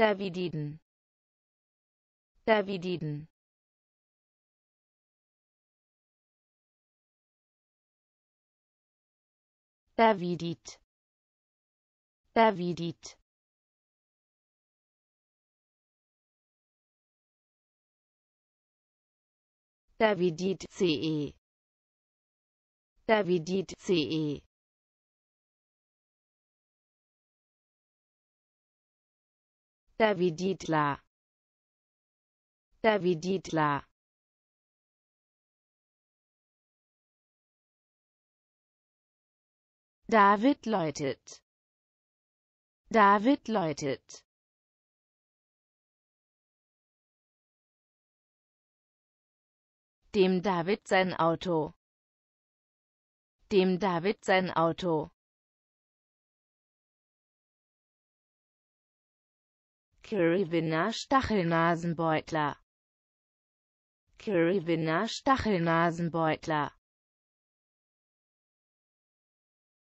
Davididen Davididen Davidit Davidit Davidit CE Davidit CE Daviditla Daviditla David läutet David läutet Dem David sein Auto. Dem David sein Auto. Currywinner Stachelnasenbeutler Currywinner Stachelnasenbeutler